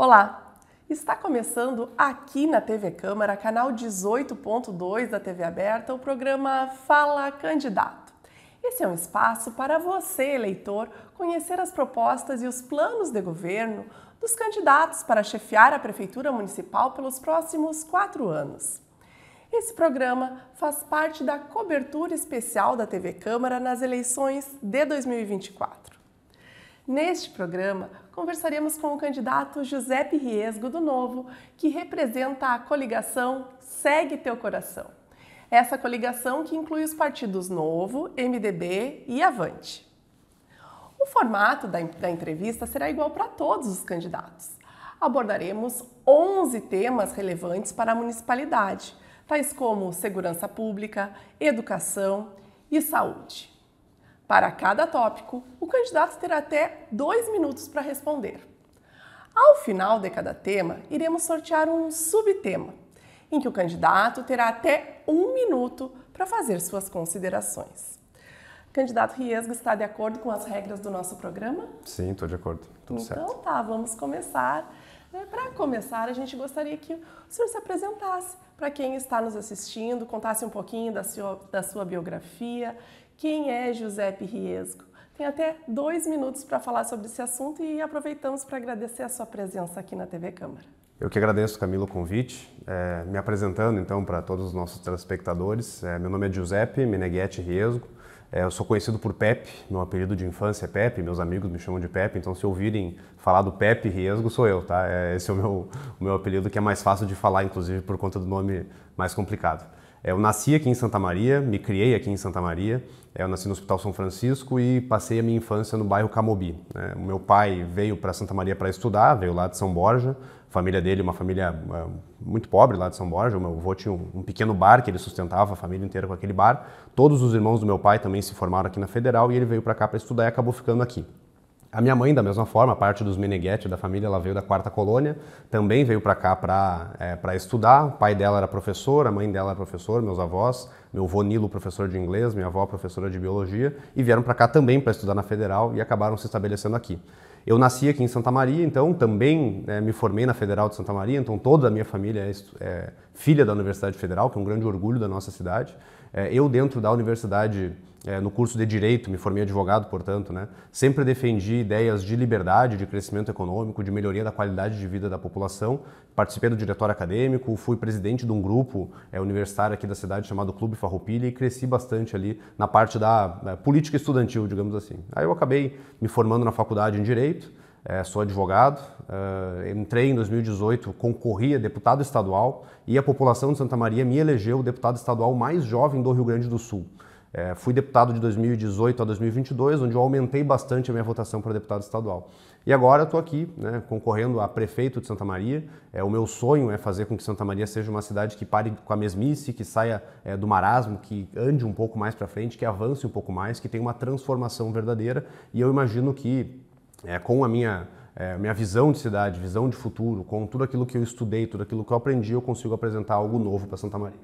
Olá! Está começando aqui na TV Câmara, canal 18.2 da TV Aberta, o programa Fala Candidato. Esse é um espaço para você, eleitor, conhecer as propostas e os planos de governo dos candidatos para chefiar a Prefeitura Municipal pelos próximos quatro anos. Esse programa faz parte da cobertura especial da TV Câmara nas eleições de 2024. Neste programa, conversaremos com o candidato Giuseppe Riesgo do Novo, que representa a coligação Segue Teu Coração. Essa coligação que inclui os partidos Novo, MDB e Avante. O formato da, da entrevista será igual para todos os candidatos. Abordaremos 11 temas relevantes para a municipalidade, tais como segurança pública, educação e saúde. Para cada tópico, o candidato terá até dois minutos para responder. Ao final de cada tema, iremos sortear um subtema, em que o candidato terá até um minuto para fazer suas considerações. Candidato Riesgo, está de acordo com as regras do nosso programa? Sim, estou de acordo. Tudo então certo. tá, vamos começar. É, para começar, a gente gostaria que o senhor se apresentasse para quem está nos assistindo, contasse um pouquinho da sua, da sua biografia quem é Giuseppe Riesgo? Tem até dois minutos para falar sobre esse assunto e aproveitamos para agradecer a sua presença aqui na TV Câmara. Eu que agradeço, Camilo, o convite. É, me apresentando, então, para todos os nossos telespectadores, é, meu nome é Giuseppe Meneghetti Riesgo. É, eu sou conhecido por Pepe, meu apelido de infância é Pepe, meus amigos me chamam de Pepe, então se ouvirem falar do Pepe Riesgo, sou eu, tá? É, esse é o meu, o meu apelido que é mais fácil de falar, inclusive, por conta do nome mais complicado. É, eu nasci aqui em Santa Maria, me criei aqui em Santa Maria. É, eu nasci no Hospital São Francisco e passei a minha infância no bairro Camobi. Né. O meu pai veio para Santa Maria para estudar, veio lá de São Borja. A família dele, uma família é, muito pobre lá de São Borja. O meu avô tinha um pequeno bar que ele sustentava a família inteira com aquele bar. Todos os irmãos do meu pai também se formaram aqui na Federal e ele veio para cá para estudar e acabou ficando aqui. A minha mãe, da mesma forma, parte dos Meneghetti da família, ela veio da quarta colônia, também veio para cá para é, estudar. O pai dela era professor, a mãe dela era é professor, meus avós, meu avô Nilo, professor de inglês, minha avó, professora de biologia, e vieram para cá também para estudar na federal e acabaram se estabelecendo aqui. Eu nasci aqui em Santa Maria, então também é, me formei na Federal de Santa Maria, então toda a minha família é, é filha da Universidade Federal, que é um grande orgulho da nossa cidade. É, eu, dentro da Universidade é, no curso de direito, me formei advogado, portanto, né? Sempre defendi ideias de liberdade, de crescimento econômico, de melhoria da qualidade de vida da população. Participei do diretório acadêmico, fui presidente de um grupo é, universitário aqui da cidade chamado Clube Farroupilha e cresci bastante ali na parte da, política estudantil, digamos assim. Aí eu acabei me formando na faculdade em direito. É, sou advogado, é, entrei em 2018, concorri a deputado estadual e a população de Santa Maria me elegeu o deputado estadual mais jovem do Rio Grande do Sul. É, fui deputado de 2018 a 2022, onde eu aumentei bastante a minha votação para deputado estadual. E agora estou aqui, né, concorrendo a prefeito de Santa Maria. É, o meu sonho é fazer com que Santa Maria seja uma cidade que pare com a mesmice, que saia é, do marasmo, que ande um pouco mais para frente, que avance um pouco mais, que tenha uma transformação verdadeira. E eu imagino que, é, com a minha é, minha visão de cidade, visão de futuro, com tudo aquilo que eu estudei, tudo aquilo que eu aprendi, eu consigo apresentar algo novo para Santa Maria.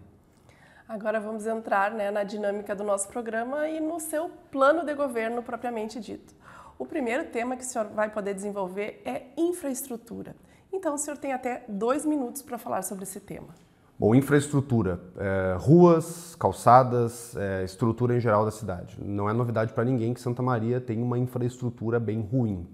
Agora vamos entrar né, na dinâmica do nosso programa e no seu plano de governo propriamente dito. O primeiro tema que o senhor vai poder desenvolver é infraestrutura. Então, o senhor tem até dois minutos para falar sobre esse tema. Bom, infraestrutura, é, ruas, calçadas, é, estrutura em geral da cidade. Não é novidade para ninguém que Santa Maria tem uma infraestrutura bem ruim.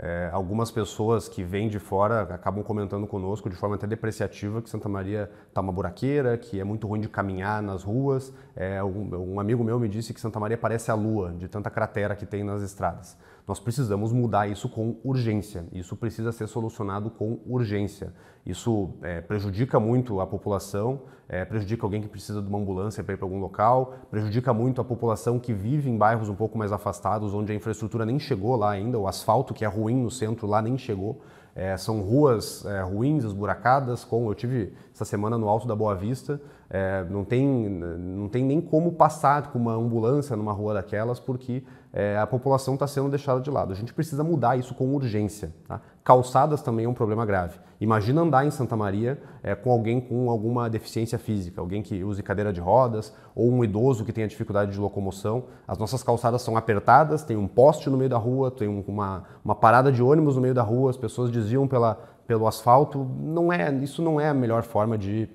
É, algumas pessoas que vêm de fora acabam comentando conosco de forma até depreciativa que Santa Maria está uma buraqueira, que é muito ruim de caminhar nas ruas. É, um, um, amigo meu me disse que Santa Maria parece a lua, de tanta cratera que tem nas estradas. Nós precisamos mudar isso com urgência. Isso precisa ser solucionado com urgência. Isso é, prejudica muito a população, é, prejudica alguém que precisa de uma ambulância para ir para algum local, prejudica muito a população que vive em bairros um pouco mais afastados, onde a infraestrutura nem chegou lá ainda, o asfalto que é ruim no centro lá nem chegou. É, são ruas é, ruins, esburacadas, como eu tive essa semana no Alto da Boa Vista. É, não, tem, não tem nem como passar com uma ambulância numa rua daquelas, porque é, a população está sendo deixada de lado. A gente precisa mudar isso com urgência. Tá? Calçadas também é um problema grave. Imagina andar em Santa Maria é, com alguém com alguma deficiência física, alguém que use cadeira de rodas ou um idoso que tenha dificuldade de locomoção. As nossas calçadas são apertadas, tem um poste no meio da rua, tem uma, uma parada de ônibus no meio da rua, as pessoas desviam pela, pelo asfalto. Não é, isso não é a melhor forma de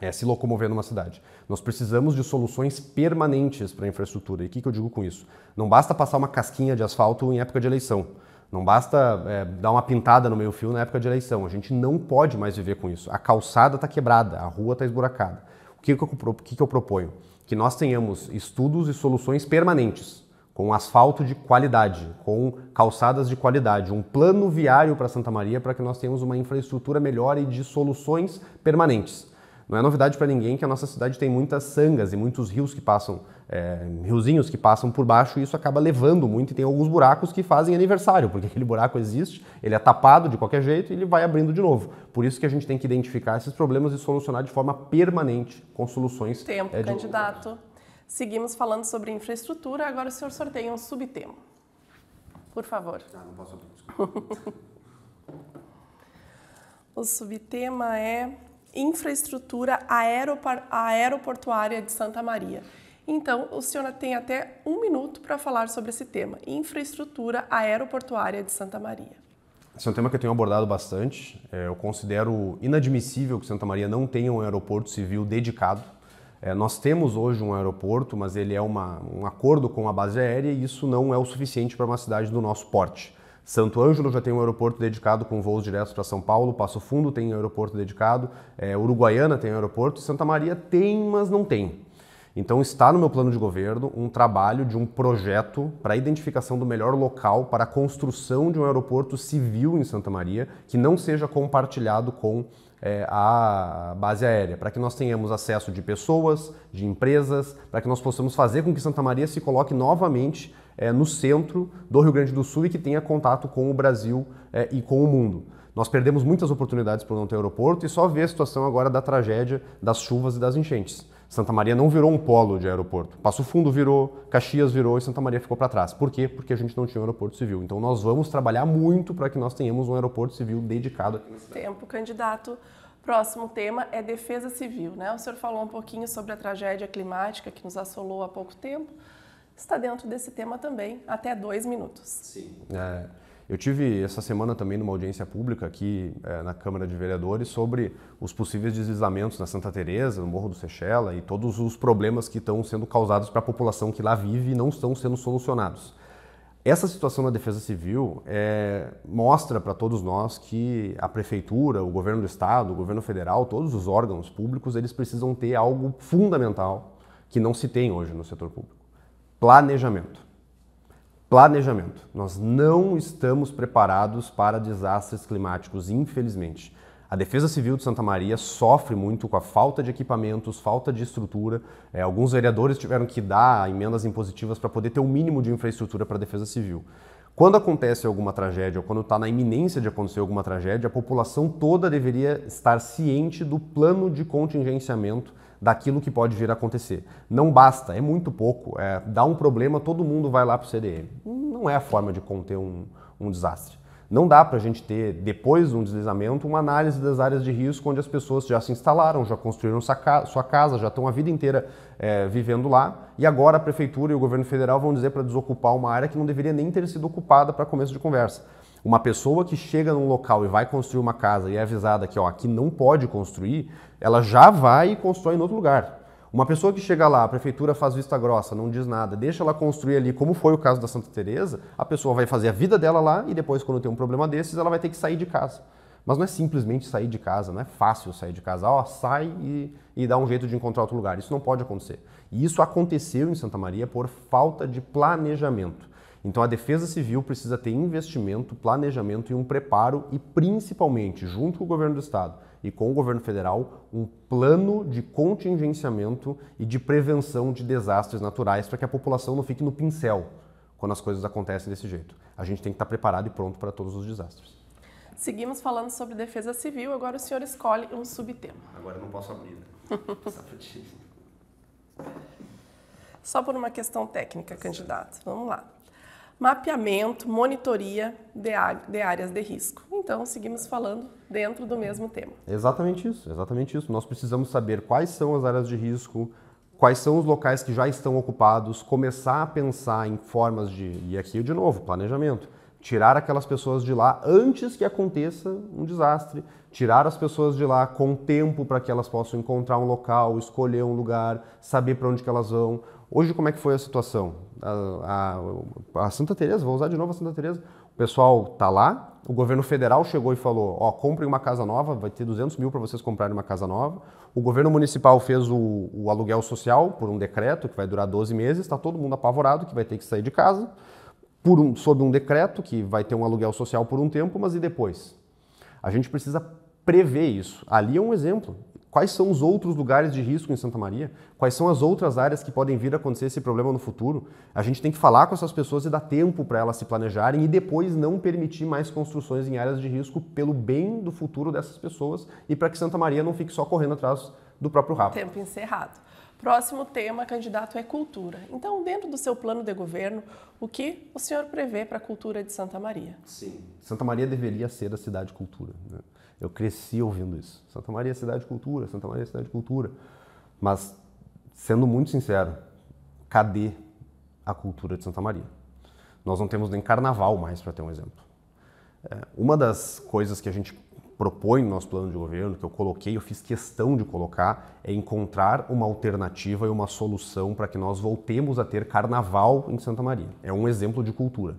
é, se locomover numa cidade. Nós precisamos de soluções permanentes para a infraestrutura. E o que, que eu digo com isso? Não basta passar uma casquinha de asfalto em época de eleição. Não basta é, dar uma pintada no meio-fio na época de eleição. A gente não pode mais viver com isso. A calçada está quebrada, a rua está esburacada. O que, que, eu, o que, que eu proponho? Que nós tenhamos estudos e soluções permanentes, com asfalto de qualidade, com calçadas de qualidade, um plano viário para Santa Maria para que nós tenhamos uma infraestrutura melhor e de soluções permanentes. Não é novidade para ninguém que a nossa cidade tem muitas sangas e muitos rios que passam, é, riozinhos que passam por baixo e isso acaba levando muito e tem alguns buracos que fazem aniversário, porque aquele buraco existe, ele é tapado de qualquer jeito e ele vai abrindo de novo. Por isso que a gente tem que identificar esses problemas e solucionar de forma permanente, com soluções. Tempo, é, de... candidato. Seguimos falando sobre infraestrutura, agora o senhor sorteia um subtema. Por favor. Ah, não posso abrir, o subtema é infraestrutura aeroportuária de Santa Maria. Então, o senhor tem até um minuto para falar sobre esse tema, infraestrutura aeroportuária de Santa Maria. Esse é um tema que eu tenho abordado bastante. É, eu considero inadmissível que Santa Maria não tenha um aeroporto civil dedicado. É, nós temos hoje um aeroporto, mas ele é uma, um acordo com a base aérea e isso não é o suficiente para uma cidade do nosso porte. Santo Ângelo já tem um aeroporto dedicado com voos diretos para São Paulo, Passo Fundo tem um aeroporto dedicado, é, Uruguaiana tem um aeroporto, Santa Maria tem, mas não tem. Então está no meu plano de governo um trabalho de um projeto para a identificação do melhor local para a construção de um aeroporto civil em Santa Maria que não seja compartilhado com é, a base aérea, para que nós tenhamos acesso de pessoas, de empresas, para que nós possamos fazer com que Santa Maria se coloque novamente é, no centro do Rio Grande do Sul e que tenha contato com o Brasil é, e com o mundo. Nós perdemos muitas oportunidades por não ter aeroporto e só vê a situação agora da tragédia das chuvas e das enchentes. Santa Maria não virou um polo de aeroporto. Passo Fundo virou, Caxias virou e Santa Maria ficou para trás. Por quê? Porque a gente não tinha um aeroporto civil. Então nós vamos trabalhar muito para que nós tenhamos um aeroporto civil dedicado Tempo, candidato. Próximo tema é defesa civil, né? O senhor falou um pouquinho sobre a tragédia climática que nos assolou há pouco tempo está dentro desse tema também, até dois minutos. Sim. É, eu tive essa semana também numa audiência pública aqui é, na Câmara de Vereadores sobre os possíveis deslizamentos na Santa Teresa, no Morro do Seixela e todos os problemas que estão sendo causados para a população que lá vive e não estão sendo solucionados. Essa situação na Defesa Civil é, mostra para todos nós que a prefeitura, o governo do estado, o governo federal, todos os órgãos públicos, eles precisam ter algo fundamental que não se tem hoje no setor público Planejamento. Planejamento. Nós não estamos preparados para desastres climáticos, infelizmente. A Defesa Civil de Santa Maria sofre muito com a falta de equipamentos, falta de estrutura. É, alguns vereadores tiveram que dar emendas impositivas para poder ter o um mínimo de infraestrutura para a Defesa Civil. Quando acontece alguma tragédia, ou quando está na iminência de acontecer alguma tragédia, a população toda deveria estar ciente do plano de contingenciamento daquilo que pode vir a acontecer. Não basta, é muito pouco. É, dá um problema, todo mundo vai lá para o CDM. Não é a forma de conter um, um desastre. Não dá para a gente ter, depois de um deslizamento, uma análise das áreas de risco onde as pessoas já se instalaram, já construíram sua casa, já estão a vida inteira é, vivendo lá, e agora a prefeitura e o governo federal vão dizer para desocupar uma área que não deveria nem ter sido ocupada para começo de conversa. Uma pessoa que chega num local e vai construir uma casa e é avisada que ó, aqui não pode construir, ela já vai e constrói em outro lugar. Uma pessoa que chega lá, a prefeitura faz vista grossa, não diz nada, deixa ela construir ali, como foi o caso da Santa Teresa, a pessoa vai fazer a vida dela lá e depois quando tem um problema desses, ela vai ter que sair de casa. Mas não é simplesmente sair de casa, não é fácil sair de casa. Ó, sai e, e dá um jeito de encontrar outro lugar. Isso não pode acontecer. E isso aconteceu em Santa Maria por falta de planejamento. Então a defesa civil precisa ter investimento, planejamento e um preparo e principalmente, junto com o governo do estado e com o governo federal, um plano de contingenciamento e de prevenção de desastres naturais para que a população não fique no pincel quando as coisas acontecem desse jeito. A gente tem que estar preparado e pronto para todos os desastres. Seguimos falando sobre defesa civil, agora o senhor escolhe um subtema. Agora eu não posso abrir, né? Só por uma questão técnica, candidato. Vamos lá mapeamento, monitoria de, de, áreas de risco. Então, seguimos falando dentro do mesmo tema. Exatamente isso, exatamente isso. Nós precisamos saber quais são as áreas de risco, quais são os locais que já estão ocupados, começar a pensar em formas de, e aqui de novo, planejamento, tirar aquelas pessoas de lá antes que aconteça um desastre, tirar as pessoas de lá com tempo para que elas possam encontrar um local, escolher um lugar, saber para onde que elas vão. Hoje, como é que foi a situação? A, a, a Santa Teresa, vou usar de novo a Santa Teresa, o pessoal está lá, o governo federal chegou e falou, ó, comprem uma casa nova, vai ter 200 mil para vocês comprarem uma casa nova. O governo municipal fez o, o aluguel social por um decreto que vai durar 12 meses, está todo mundo apavorado que vai ter que sair de casa, por um, sob um decreto que vai ter um aluguel social por um tempo, mas e depois? A gente precisa prever isso. Ali é um exemplo. Quais são os outros lugares de risco em Santa Maria? Quais são as outras áreas que podem vir a acontecer esse problema no futuro? A gente tem que falar com essas pessoas e dar tempo para elas se planejarem e depois não permitir mais construções em áreas de risco pelo bem do futuro dessas pessoas e para que Santa Maria não fique só correndo atrás do próprio rabo. Tempo encerrado. Próximo tema, candidato, é cultura. Então, dentro do seu plano de governo, o que o senhor prevê para a cultura de Santa Maria? Sim, Santa Maria deveria ser a cidade cultura. Né? Eu cresci ouvindo isso. Santa Maria é cidade de cultura, Santa Maria é cidade de cultura. Mas, sendo muito sincero, cadê a cultura de Santa Maria? Nós não temos nem carnaval mais, para ter um exemplo. É, uma das coisas que a gente propõe no nosso plano de governo, que eu coloquei, eu fiz questão de colocar, é encontrar uma alternativa e uma solução para que nós voltemos a ter carnaval em Santa Maria. É um exemplo de cultura.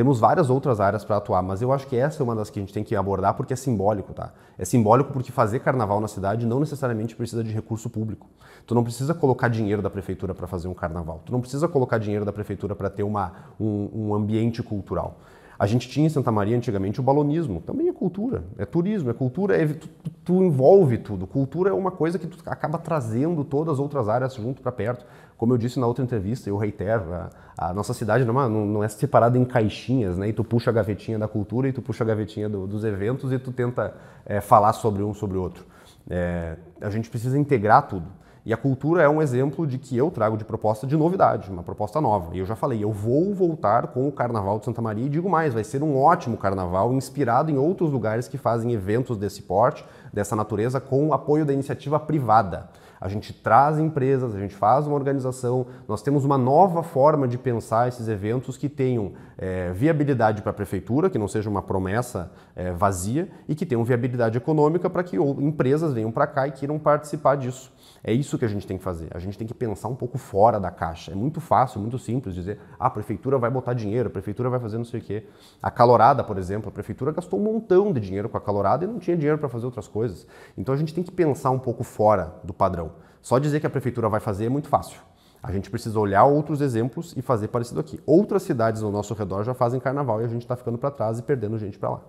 Temos várias outras áreas para atuar, mas eu acho que essa é uma das que a gente tem que abordar porque é simbólico, tá? É simbólico porque fazer carnaval na cidade não necessariamente precisa de recurso público. Tu não precisa colocar dinheiro da prefeitura para fazer um carnaval. Tu não precisa colocar dinheiro da prefeitura para ter uma, um, um ambiente cultural. A gente tinha em Santa Maria antigamente o balonismo, também é cultura, é turismo, é cultura, é, tu, tu, envolve tudo. Cultura é uma coisa que tu acaba trazendo todas as outras áreas junto para perto. Como eu disse na outra entrevista, eu reitero, a, a nossa cidade não é, não é, separada em caixinhas, né? E tu puxa a gavetinha da cultura e tu puxa a gavetinha do, dos eventos e tu tenta é, falar sobre um sobre o outro. É, a gente precisa integrar tudo. E a cultura é um exemplo de que eu trago de proposta de novidade, uma proposta nova. E eu já falei, eu vou voltar com o Carnaval de Santa Maria e digo mais, vai ser um ótimo carnaval inspirado em outros lugares que fazem eventos desse porte, dessa natureza, com o apoio da iniciativa privada. A gente traz empresas, a gente faz uma organização, nós temos uma nova forma de pensar esses eventos que tenham é, viabilidade para a prefeitura, que não seja uma promessa é, vazia, e que tenham viabilidade econômica para que empresas venham para cá e queiram participar disso. É isso que a gente tem que fazer. A gente tem que pensar um pouco fora da caixa. É muito fácil, muito simples dizer: ah, a prefeitura vai botar dinheiro, a prefeitura vai fazer não sei o quê. A calorada, por exemplo, a prefeitura gastou um montão de dinheiro com a calorada e não tinha dinheiro para fazer outras coisas. Então a gente tem que pensar um pouco fora do padrão. Só dizer que a prefeitura vai fazer é muito fácil. A gente precisa olhar outros exemplos e fazer parecido aqui. Outras cidades ao nosso redor já fazem carnaval e a gente está ficando para trás e perdendo gente para lá.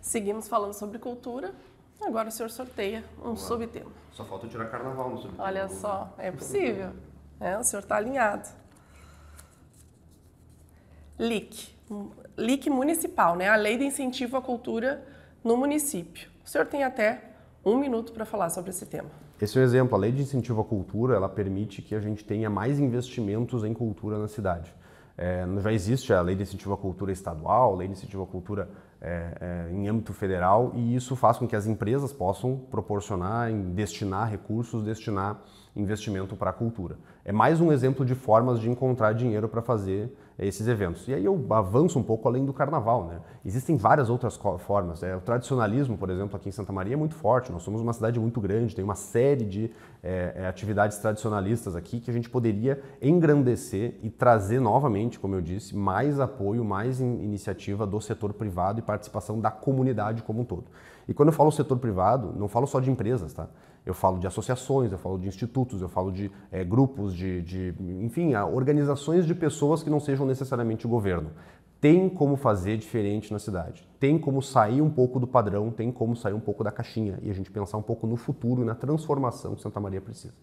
Seguimos falando sobre cultura. Agora o senhor sorteia um subtema. Só falta tirar carnaval no subtema. Olha só, é possível. É, o senhor está alinhado. LIC. Hum, LIC municipal, né? A Lei de Incentivo à Cultura no Município. O senhor tem até um minuto para falar sobre esse tema. Esse é um exemplo. A lei de incentivo à cultura ela permite que a gente tenha mais investimentos em cultura na cidade. É, já existe a lei de incentivo à cultura estadual, a lei de incentivo à cultura é, é, em âmbito federal, e isso faz com que as empresas possam proporcionar, destinar recursos, destinar investimento para a cultura. É mais um exemplo de formas de encontrar dinheiro para fazer eh, esses eventos. E aí eu avanço um pouco além do carnaval, né? Existem várias outras formas. É, o tradicionalismo, por exemplo, aqui em Santa Maria é muito forte. Nós somos uma cidade muito grande, tem uma série de é, atividades tradicionalistas aqui que a gente poderia engrandecer e trazer novamente, como eu disse, mais apoio, mais iniciativa do setor privado e participação da comunidade como um todo. E quando eu falo setor privado, não falo só de empresas, tá? Eu falo de associações, eu falo de institutos, eu falo de é, grupos, de, de enfim, organizações de pessoas que não sejam necessariamente o governo tem como fazer diferente na cidade, tem como sair um pouco do padrão, tem como sair um pouco da caixinha e a gente pensar um pouco no futuro e na transformação que Santa Maria precisa.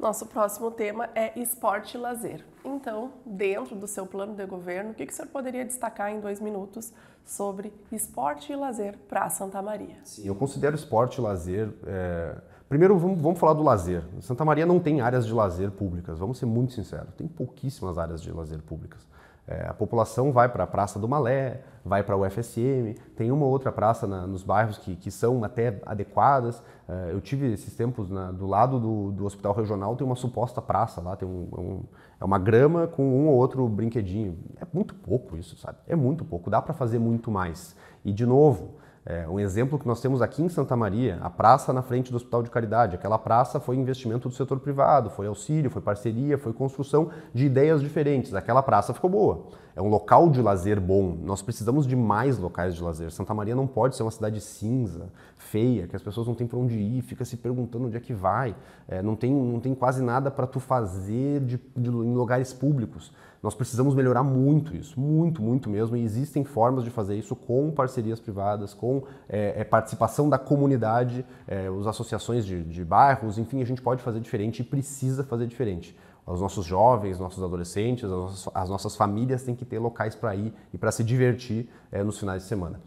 Nosso próximo tema é esporte e lazer. Então, dentro do seu plano de governo, o que, o senhor poderia destacar em dois minutos sobre esporte e lazer para Santa Maria? Sim, eu considero esporte e lazer. É... Primeiro, vamos, falar do lazer. Santa Maria não tem áreas de lazer públicas, vamos ser muito sinceros. Tem pouquíssimas áreas de lazer públicas. É, a população vai para a Praça do Malé, vai para o UFSM, tem uma outra praça na, nos bairros que, que são até adequadas. É, eu tive esses tempos na, do lado do, do Hospital Regional, tem uma suposta praça lá, tem um, é um, é uma grama com um ou outro brinquedinho. É muito pouco isso, sabe? É muito pouco, dá para fazer muito mais. E de novo, é, um exemplo que nós temos aqui em Santa Maria, a praça na frente do Hospital de Caridade. Aquela praça foi investimento do setor privado, foi auxílio, foi parceria, foi construção de ideias diferentes. Aquela praça ficou boa. É um local de lazer bom. Nós precisamos de mais locais de lazer. Santa Maria não pode ser uma cidade cinza, feia, que as pessoas não têm para onde ir, fica se perguntando onde é que vai. É, não, tem, não tem quase nada para tu fazer de, de, em lugares públicos. Nós precisamos melhorar muito isso, muito, muito mesmo, e existem formas de fazer isso com parcerias privadas, com é, participação da comunidade, é, eh, as associações de, de bairros, enfim, a gente pode fazer diferente e precisa fazer diferente os nossos jovens, nossos adolescentes, as nossas, as nossas, famílias têm que ter locais para ir e para se divertir é, nos finais de semana.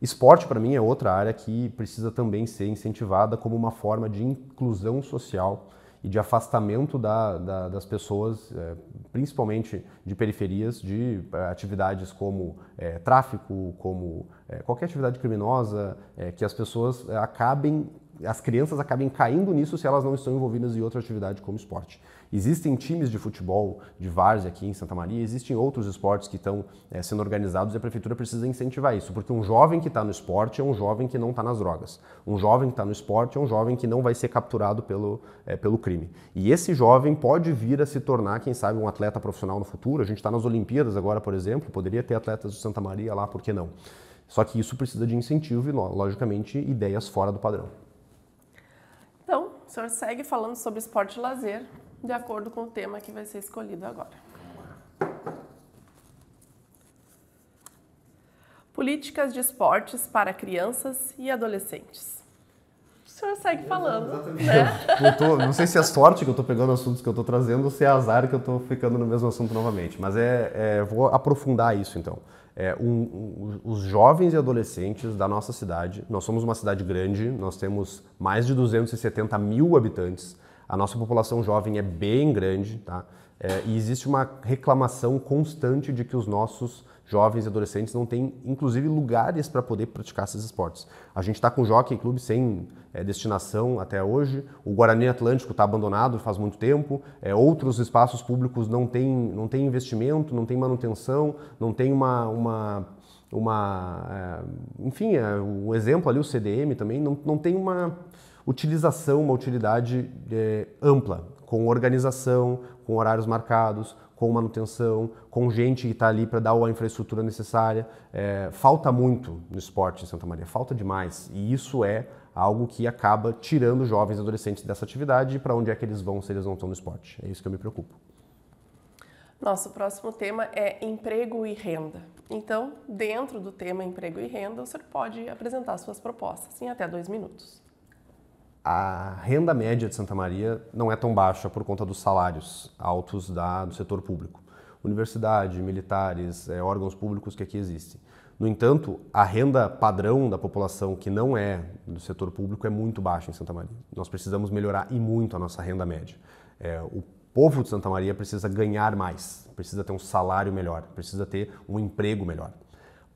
Esporte, para mim, é outra área que precisa também ser incentivada como uma forma de inclusão social e de afastamento da, da, das pessoas, é, principalmente de periferias, de é, atividades como é, tráfico, como é, qualquer atividade criminosa, é, que as pessoas é, acabem, as crianças acabem caindo nisso se elas não estão envolvidas em outra atividade como esporte. Existem times de futebol de várzea aqui em Santa Maria, existem outros esportes que estão é, eh, sendo organizados e a prefeitura precisa incentivar isso, porque um jovem que está no esporte é um jovem que não está nas drogas. Um jovem que está no esporte é um jovem que não vai ser capturado pelo, é, pelo crime. E esse jovem pode vir a se tornar, quem sabe, um atleta profissional no futuro. A gente está nas Olimpíadas agora, por exemplo, poderia ter atletas de Santa Maria lá, por que não? Só que isso precisa de incentivo e, logicamente, ideias fora do padrão. Então, o senhor segue falando sobre esporte e lazer de acordo com o tema que vai ser escolhido agora. Políticas de esportes para crianças e adolescentes. O senhor segue falando. Né? Tô, não sei se é sorte que eu estou pegando assuntos que eu estou trazendo ou se é azar que eu estou ficando no mesmo assunto novamente, mas é, é vou aprofundar isso então. É, um, um, os jovens e adolescentes da nossa cidade, nós somos uma cidade grande, nós temos mais de 270 mil habitantes, a nossa população jovem é bem grande, tá? É, e existe uma reclamação constante de que os nossos jovens e adolescentes não têm, inclusive, lugares para poder praticar esses esportes. A gente está com o Jockey Club sem é, destinação até hoje, o Guarani Atlântico está abandonado faz muito tempo, é, outros espaços públicos não têm não tem investimento, não tem manutenção, não tem uma, uma uma é, enfim um é, exemplo ali o CDM também não, não tem uma Utilização, uma utilidade é, ampla, com organização, com horários marcados, com manutenção, com gente que está ali para dar a infraestrutura necessária. É, falta muito no esporte em Santa Maria, falta demais. E isso é algo que acaba tirando jovens e adolescentes dessa atividade e para onde é que eles vão se eles não estão no esporte. É isso que eu me preocupo. Nosso próximo tema é emprego e renda. Então, dentro do tema emprego e renda, você pode apresentar suas propostas em até dois minutos a renda média de Santa Maria não é tão baixa por conta dos salários altos da, do setor público. Universidade, militares, é, órgãos públicos que aqui existem. No entanto, a renda padrão da população que não é do setor público é muito baixa em Santa Maria. Nós precisamos melhorar e muito a nossa renda média. É, o povo de Santa Maria precisa ganhar mais, precisa ter um salário melhor, precisa ter um emprego melhor.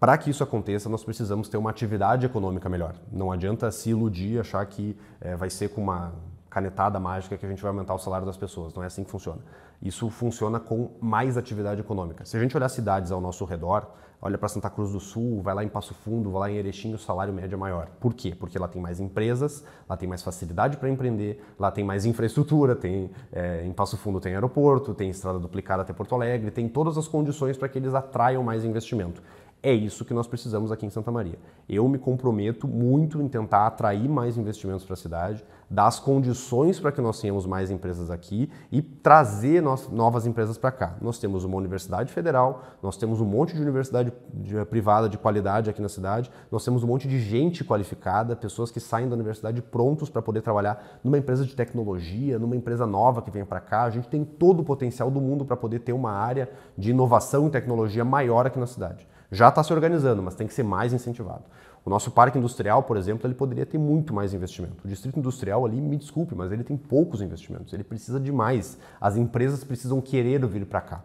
Para que isso aconteça, nós precisamos ter uma atividade econômica melhor. Não adianta se iludir, achar que é, vai ser com uma canetada mágica que a gente vai aumentar o salário das pessoas. Não é assim que funciona. Isso funciona com mais atividade econômica. Se a gente olhar cidades ao nosso redor, olha para Santa Cruz do Sul, vai lá em Passo Fundo, vai lá em Erechim, o salário médio é maior. Por quê? Porque lá tem mais empresas, lá tem mais facilidade para empreender, lá tem mais infraestrutura, tem é, em Passo Fundo tem aeroporto, tem estrada duplicada até Porto Alegre, tem todas as condições para que eles atraiam mais investimento. É isso que nós precisamos aqui em Santa Maria. Eu me comprometo muito em tentar atrair mais investimentos para a cidade, dar as condições para que nós tenhamos mais empresas aqui e trazer novas empresas para cá. Nós temos uma universidade federal, nós temos um monte de universidade eh, privada de qualidade aqui na cidade, nós temos um monte de gente qualificada, pessoas que saem da universidade prontos para poder trabalhar numa empresa de tecnologia, numa empresa nova que vem para cá. A gente tem todo o potencial do mundo para poder ter uma área de inovação e tecnologia maior aqui na cidade já está se organizando, mas tem que ser mais incentivado. O nosso parque industrial, por exemplo, ele poderia ter muito mais investimento. O distrito industrial ali, me desculpe, mas ele tem poucos investimentos, ele precisa de mais. As empresas precisam querer vir para cá.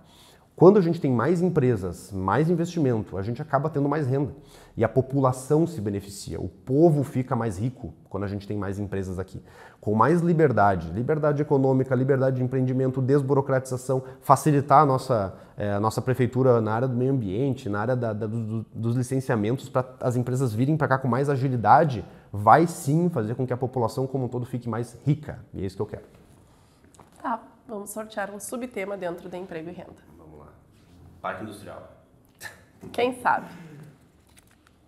Quando a gente tem mais empresas, mais investimento, a gente acaba tendo mais renda e a população se beneficia. O povo fica mais rico quando a gente tem mais empresas aqui. Com mais liberdade, liberdade econômica, liberdade de empreendimento, desburocratização, facilitar a nossa, é, a nossa prefeitura na área do meio ambiente, na área da, da, do, dos licenciamentos, para as empresas virem para cá com mais agilidade, vai sim fazer com que a população como um todo fique mais rica. E é isso que eu quero. Tá, vamos sortear um subtema dentro do emprego e renda. Vamos lá. Parque industrial. Quem sabe?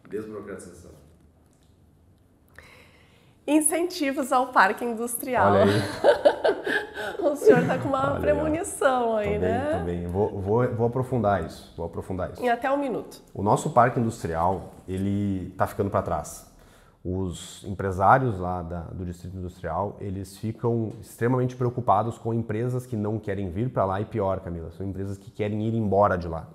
Desburocratização. Incentivos ao parque industrial. Olha aí. o senhor está com uma Olha premonição aí, também, né? Também. Vou, vou, vou aprofundar isso. Vou aprofundar isso. Em até um minuto. O nosso parque industrial ele está ficando para trás. Os empresários lá da, do distrito industrial eles ficam extremamente preocupados com empresas que não querem vir para lá e pior, Camila, são empresas que querem ir embora de lá.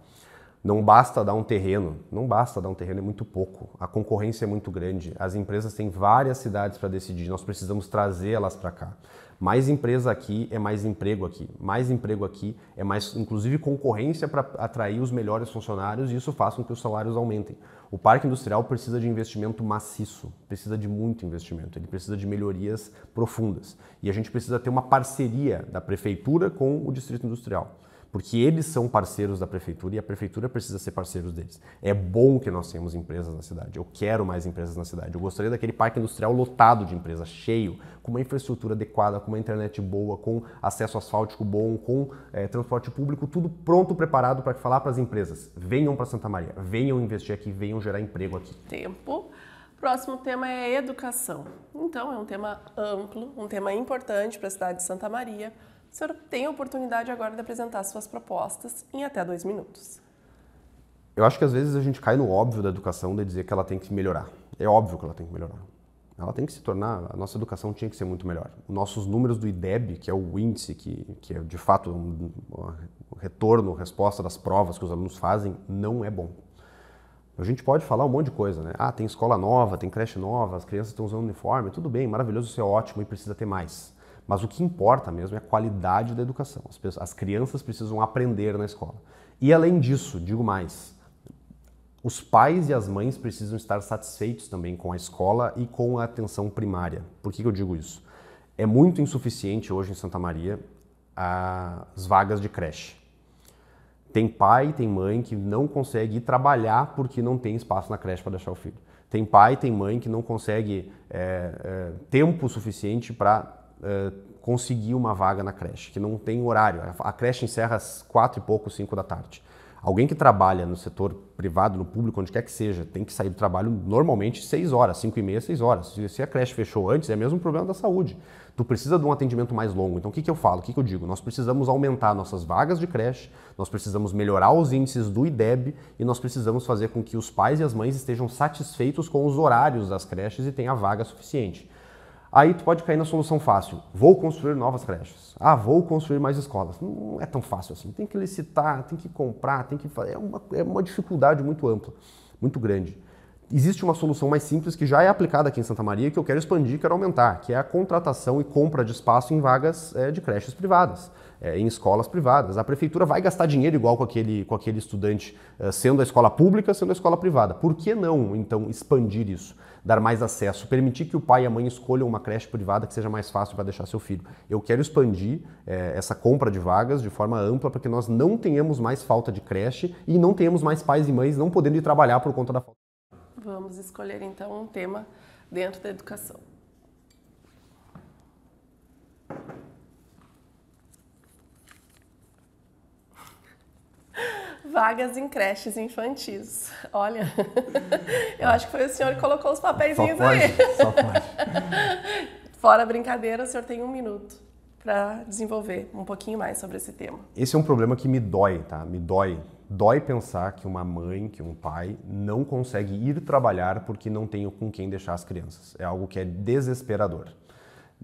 Não basta dar um terreno, não basta dar um terreno, é muito pouco. A concorrência é muito grande. As empresas têm várias cidades para decidir, nós precisamos trazer elas para cá. Mais empresa aqui é mais emprego aqui, mais emprego aqui é mais, inclusive, concorrência para atrair os melhores funcionários e isso faz com que os salários aumentem. O parque industrial precisa de investimento maciço, precisa de muito investimento, ele precisa de melhorias profundas. E a gente precisa ter uma parceria da prefeitura com o distrito industrial porque eles são parceiros da prefeitura e a prefeitura precisa ser parceiros deles. É bom que nós tenhamos empresas na cidade. Eu quero mais empresas na cidade. Eu gostaria daquele parque industrial lotado de empresas, cheio, com uma infraestrutura adequada, com uma internet boa, com acesso asfáltico bom, com é, transporte público, tudo pronto, preparado para falar para as empresas: venham para Santa Maria, venham investir aqui, venham gerar emprego aqui. Tempo. Próximo tema é educação. Então, é um tema amplo, um tema importante para a cidade de Santa Maria o senhor tem a oportunidade agora de apresentar suas propostas em até dois minutos. Eu acho que às vezes a gente cai no óbvio da educação de dizer que ela tem que melhorar. É óbvio que ela tem que melhorar. Ela tem que se tornar, a nossa educação tinha que ser muito melhor. Nossos números do IDEB, que é o índice, que, que é de fato um, um retorno, resposta das provas que os alunos fazem, não é bom. A gente pode falar um monte de coisa, né? Ah, tem escola nova, tem creche nova, as crianças estão usando uniforme, tudo bem, maravilhoso, isso é ótimo e precisa ter mais. Mas o que importa mesmo é a qualidade da educação. As, pessoas, as crianças precisam aprender na escola. E além disso, digo mais, os pais e as mães precisam estar satisfeitos também com a escola e com a atenção primária. Por que, que eu digo isso? É muito insuficiente hoje em Santa Maria as vagas de creche. Tem pai, tem mãe que não consegue ir trabalhar porque não tem espaço na creche para deixar o filho. Tem pai, tem mãe que não consegue é, é, tempo suficiente para eh, conseguir uma vaga na creche, que não tem horário. A creche encerra às quatro e pouco, cinco da tarde. Alguém que trabalha no setor privado, no público, onde quer que seja, tem que sair do trabalho normalmente 6 horas, 5 e meia, 6 horas. Se a creche fechou antes, é mesmo um problema da saúde. Tu precisa de um atendimento mais longo. Então, o que, que eu falo? O que, que eu digo? Nós precisamos aumentar nossas vagas de creche, nós precisamos melhorar os índices do IDEB e nós precisamos fazer com que os pais e as mães estejam satisfeitos com os horários das creches e tenha vaga suficiente. Aí tu pode cair na solução fácil. Vou construir novas creches. Ah, vou construir mais escolas. Não é tão fácil assim. Tem que licitar, tem que comprar, tem que fazer. É uma, é uma dificuldade muito ampla, muito grande. Existe uma solução mais simples que já é aplicada aqui em Santa Maria que eu quero expandir, quero aumentar, que é a contratação e compra de espaço em vagas é, de creches privadas. É, em escolas privadas. A prefeitura vai gastar dinheiro igual com aquele, com aquele estudante, eh, sendo a escola pública, sendo a escola privada. Por que não, então, expandir isso? dar mais acesso, permitir que o pai e a mãe escolham uma creche privada que seja mais fácil para deixar seu filho. Eu quero expandir é, essa compra de vagas de forma ampla para que nós não tenhamos mais falta de creche e não tenhamos mais pais e mães não podendo ir trabalhar por conta da falta. Vamos escolher então um tema dentro da educação. vagas em creches infantis. Olha, eu acho que foi o senhor que colocou os papéis aí. Só pode. Fora brincadeira, o senhor tem um minuto para desenvolver um pouquinho mais sobre esse tema. Esse é um problema que me dói, tá? Me dói. Dói pensar que uma mãe, que um pai não consegue ir trabalhar porque não tem com quem deixar as crianças. É algo que é desesperador.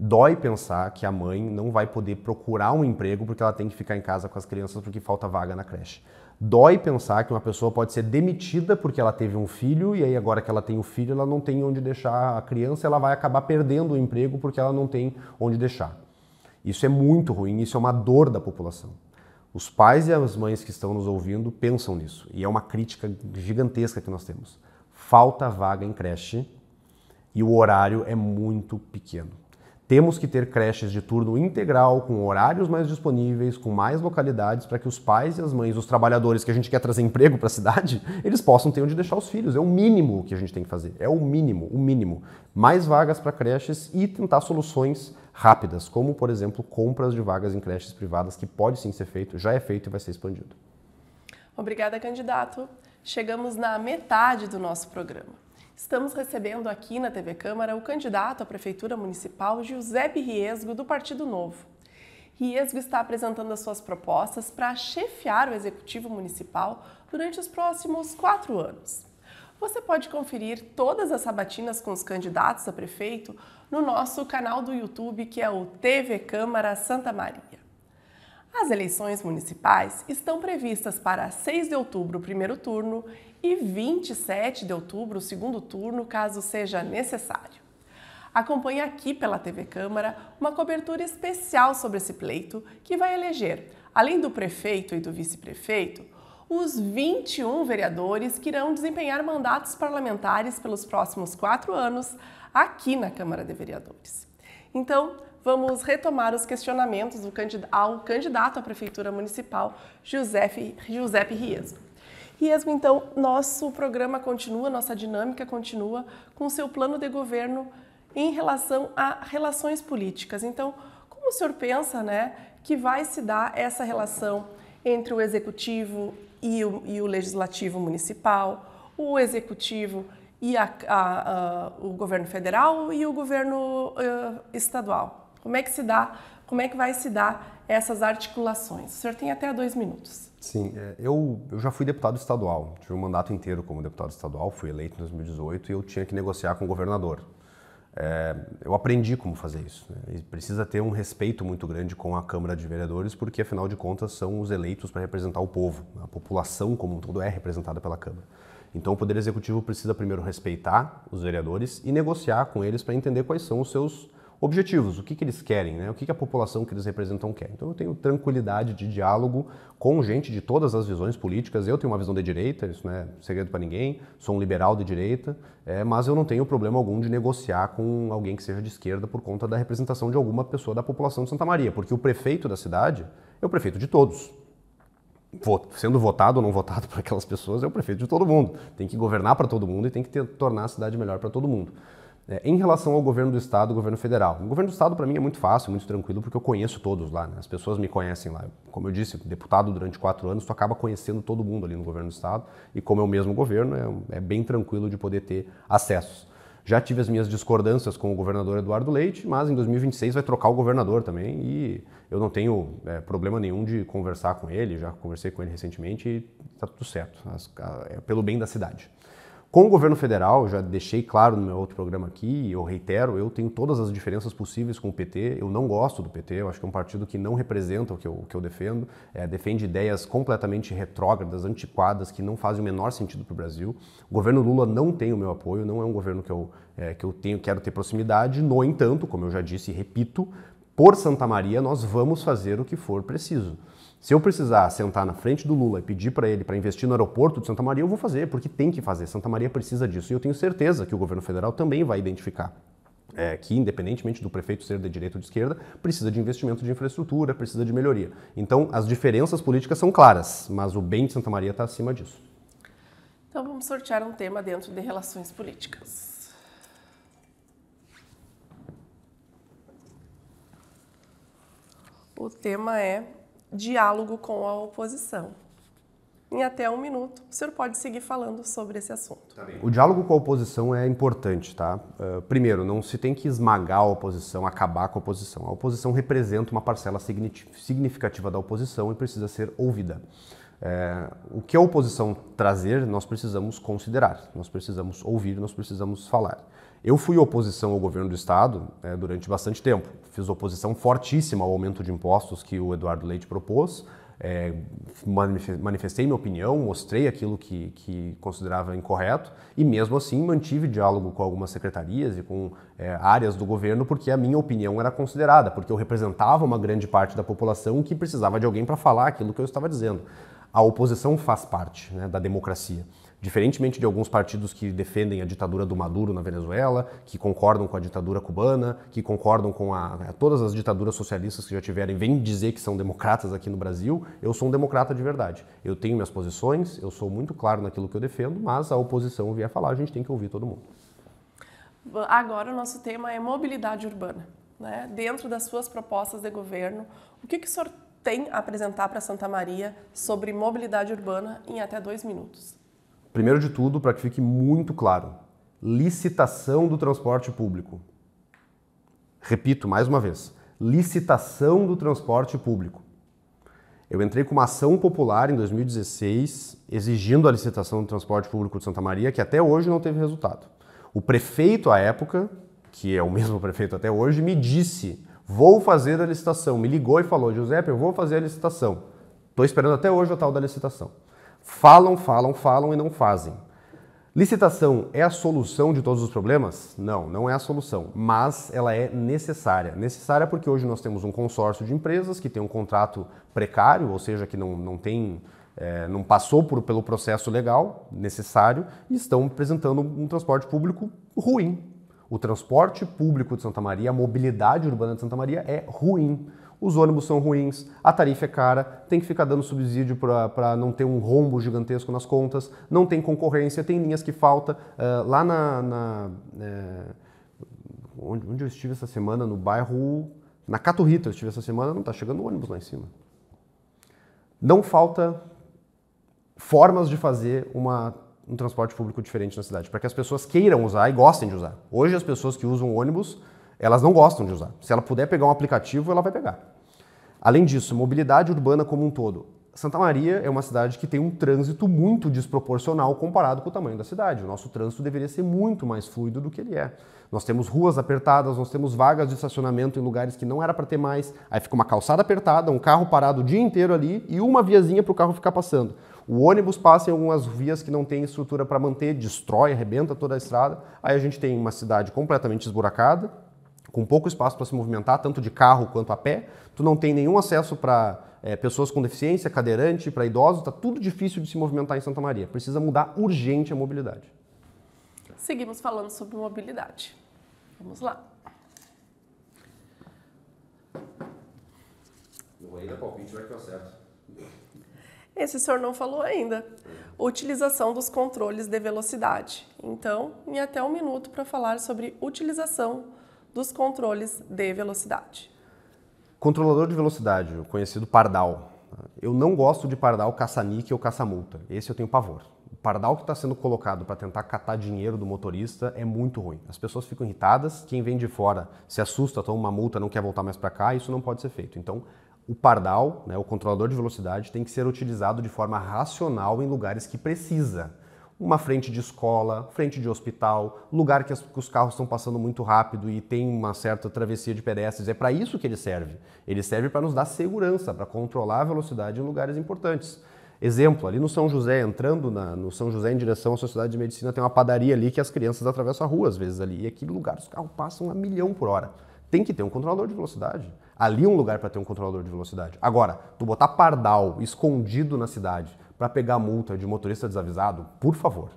Dói pensar que a mãe não vai poder procurar um emprego porque ela tem que ficar em casa com as crianças porque falta vaga na creche. Dói pensar que uma pessoa pode ser demitida porque ela teve um filho e aí agora que ela tem o um filho, ela não tem onde deixar a criança, ela vai acabar perdendo o emprego porque ela não tem onde deixar. Isso é muito ruim, isso é uma dor da população. Os pais e as mães que estão nos ouvindo pensam nisso, e é uma crítica gigantesca que nós temos. Falta vaga em creche e o horário é muito pequeno. Temos que ter creches de turno integral, com horários mais disponíveis, com mais localidades, para que os pais e as mães, os trabalhadores que a gente quer trazer emprego para a cidade, eles possam ter onde deixar os filhos. É o mínimo que a gente tem que fazer. É o mínimo, o mínimo. Mais vagas para creches e tentar soluções rápidas, como, por exemplo, compras de vagas em creches privadas, que pode sim ser feito, já é feito e vai ser expandido. Obrigada, candidato. Chegamos na metade do nosso programa. Estamos recebendo aqui na TV Câmara o candidato à Prefeitura Municipal Giuseppe Riesgo, do Partido Novo. Riesgo está apresentando as suas propostas para chefiar o Executivo Municipal durante os próximos quatro anos. Você pode conferir todas as sabatinas com os candidatos a prefeito no nosso canal do YouTube, que é o TV Câmara Santa Maria. As eleições municipais estão previstas para 6 de outubro, primeiro turno, e 27 de outubro, o segundo turno, caso seja necessário. Acompanhe aqui pela TV Câmara uma cobertura especial sobre esse pleito que vai eleger, além do prefeito e do vice-prefeito, os 21 vereadores que irão desempenhar mandatos parlamentares pelos próximos quatro anos aqui na Câmara de Vereadores. Então, vamos retomar os questionamentos ao candidato à Prefeitura Municipal, Giuseppe, Giuseppe Riesgo. E então, nosso programa continua, nossa dinâmica continua com o seu plano de governo em relação a relações políticas. Então, como o senhor pensa né, que vai se dar essa relação entre o executivo e o, e o legislativo municipal, o executivo e a, a, a, o governo federal e o governo uh, estadual? Como é que se dá, como é que vai se dar essas articulações? O senhor tem até dois minutos. Sim, é, eu, eu já fui deputado estadual, tive um mandato inteiro como deputado estadual, fui eleito em 2018 e eu tinha que negociar com o governador. É, eu aprendi como fazer isso. Né? precisa ter um respeito muito grande com a Câmara de Vereadores, porque afinal de contas são os eleitos para representar o povo. A população como um todo é representada pela Câmara. Então o Poder Executivo precisa primeiro respeitar os vereadores e negociar com eles para entender quais são os seus objetivos, o que, que eles querem, né? o que, que a população que eles representam quer. Então eu tenho tranquilidade de diálogo com gente de todas as visões políticas. Eu tenho uma visão de direita, isso não é segredo para ninguém, sou um liberal de direita, é, mas eu não tenho problema algum de negociar com alguém que seja de esquerda por conta da representação de alguma pessoa da população de Santa Maria, porque o prefeito da cidade é o prefeito de todos sendo votado ou não votado por aquelas pessoas, é o prefeito de todo mundo. Tem que governar para todo mundo e tem que ter, tornar a cidade melhor para todo mundo. É, em relação ao governo do estado, governo federal, o governo do estado para mim é muito fácil, muito tranquilo, porque eu conheço todos lá, né? as pessoas me conhecem lá. Como eu disse, deputado durante quatro anos, tu acaba conhecendo todo mundo ali no governo do estado e como é o mesmo governo, é, é bem tranquilo de poder ter acessos. Já tive as minhas discordâncias com o governador Eduardo Leite, mas em 2026 vai trocar o governador também e eu não tenho é, problema nenhum de conversar com ele, já conversei com ele recentemente e está tudo certo, é pelo bem da cidade. Com o governo federal, já deixei claro no meu outro programa aqui, eu reitero, eu tenho todas as diferenças possíveis com o PT, eu não gosto do PT, eu acho que é um partido que não representa o que eu, o que eu defendo, é, defende ideias completamente retrógradas, antiquadas, que não fazem o menor sentido para o Brasil. O governo Lula não tem o meu apoio, não é um governo que eu, é, que eu tenho, quero ter proximidade, no entanto, como eu já disse e repito, por Santa Maria nós vamos fazer o que for preciso. Se eu precisar sentar na frente do Lula e pedir para ele para investir no aeroporto de Santa Maria, eu vou fazer, porque tem que fazer. Santa Maria precisa disso. E eu tenho certeza que o governo federal também vai identificar é, que, independentemente do prefeito ser de direita ou de esquerda, precisa de investimento de infraestrutura, precisa de melhoria. Então, as diferenças políticas são claras, mas o bem de Santa Maria está acima disso. Então, vamos sortear um tema dentro de relações políticas. O tema é diálogo com a oposição. Em até um minuto, o senhor pode seguir falando sobre esse assunto. Tá o diálogo com a oposição é importante, tá? Uh, primeiro, não se tem que esmagar a oposição, acabar com a oposição. A oposição representa uma parcela significativa da oposição e precisa ser ouvida. É, o que a oposição trazer, nós precisamos considerar, nós precisamos ouvir, nós precisamos falar. Eu fui oposição ao governo do Estado né, durante bastante tempo. Fiz oposição fortíssima ao aumento de impostos que o Eduardo Leite propôs. É, manifestei minha opinião, mostrei aquilo que, que, considerava incorreto e, mesmo assim, mantive diálogo com algumas secretarias e com é, áreas do governo porque a minha opinião era considerada, porque eu representava uma grande parte da população que precisava de alguém para falar aquilo que eu estava dizendo. A oposição faz parte né, da democracia. Diferentemente de alguns partidos que defendem a ditadura do Maduro na Venezuela, que concordam com a ditadura cubana, que concordam com a, todas as ditaduras socialistas que já tiverem, vêm dizer que são democratas aqui no Brasil, eu sou um democrata de verdade. Eu tenho minhas posições, eu sou muito claro naquilo que eu defendo, mas a oposição vier falar, a gente tem que ouvir todo mundo. Agora o nosso tema é mobilidade urbana. Né? Dentro das suas propostas de governo, o que, que o senhor tem a apresentar para Santa Maria sobre mobilidade urbana em até dois minutos? Primeiro de tudo, para que fique muito claro, licitação do transporte público. Repito mais uma vez, licitação do transporte público. Eu entrei com uma ação popular em 2016 exigindo a licitação do transporte público de Santa Maria, que até hoje não teve resultado. O prefeito à época, que é o mesmo prefeito até hoje, me disse: "Vou fazer a licitação". Me ligou e falou: "Giuseppe, eu vou fazer a licitação". Estou esperando até hoje o tal da licitação. Falam, falam, falam e não fazem. Licitação é a solução de todos os problemas? Não, não é a solução, mas ela é necessária. Necessária porque hoje nós temos um consórcio de empresas que tem um contrato precário, ou seja, que não, não tem. É, não passou por, pelo processo legal necessário e estão apresentando um transporte público ruim. O transporte público de Santa Maria, a mobilidade urbana de Santa Maria é ruim os ônibus são ruins, a tarifa é cara, tem que ficar dando subsídio para não ter um rombo gigantesco nas contas, não tem concorrência, tem linhas que falta. Uh, lá na. na é, onde, onde, eu estive essa semana? No bairro. Na Caturrita eu estive essa semana, não está chegando ônibus lá em cima. Não falta formas de fazer uma, um transporte público diferente na cidade, para que as pessoas queiram usar e gostem de usar. Hoje as pessoas que usam ônibus elas não gostam de usar. Se ela puder pegar um aplicativo, ela vai pegar. Além disso, mobilidade urbana como um todo. Santa Maria é uma cidade que tem um trânsito muito desproporcional comparado com o tamanho da cidade. O nosso trânsito deveria ser muito mais fluido do que ele é. Nós temos ruas apertadas, nós temos vagas de estacionamento em lugares que não era para ter mais. Aí fica uma calçada apertada, um carro parado o dia inteiro ali e uma viazinha para o carro ficar passando. O ônibus passa em algumas vias que não tem estrutura para manter, destrói, arrebenta toda a estrada. Aí a gente tem uma cidade completamente esburacada, com pouco espaço para se movimentar, tanto de carro quanto a pé. Tu não tem nenhum acesso para é, eh, pessoas com deficiência, cadeirante, para idosos. Está tudo difícil de se movimentar em Santa Maria. Precisa mudar urgente a mobilidade. Seguimos falando sobre mobilidade. Vamos lá. Não ainda palpite, vai que eu acerto. Esse senhor não falou ainda. Utilização dos controles de velocidade. Então, em até um minuto para falar sobre utilização dos controles de velocidade. Controlador de velocidade, o conhecido pardal. Eu não gosto de pardal caça-níquel ou caça-multa. Esse eu tenho pavor. O pardal que está sendo colocado para tentar catar dinheiro do motorista é muito ruim. As pessoas ficam irritadas, quem vem de fora se assusta, toma uma multa, não quer voltar mais para cá, isso não pode ser feito. Então, o pardal, né, o controlador de velocidade, tem que ser utilizado de forma racional em lugares que precisa uma frente de escola, frente de hospital, lugar que, as, que os carros estão passando muito rápido e tem uma certa travessia de pedestres. É para isso que ele serve. Ele serve para nos dar segurança, para controlar a velocidade em lugares importantes. Exemplo, ali no São José, entrando na, no São José em direção à Sociedade de Medicina, tem uma padaria ali que as crianças atravessam a rua às vezes ali. E aquele lugar os carros passam a milhão por hora. Tem que ter um controlador de velocidade. Ali é um lugar para ter um controlador de velocidade. Agora, tu botar pardal escondido na cidade, para pegar multa de motorista desavisado, por favor,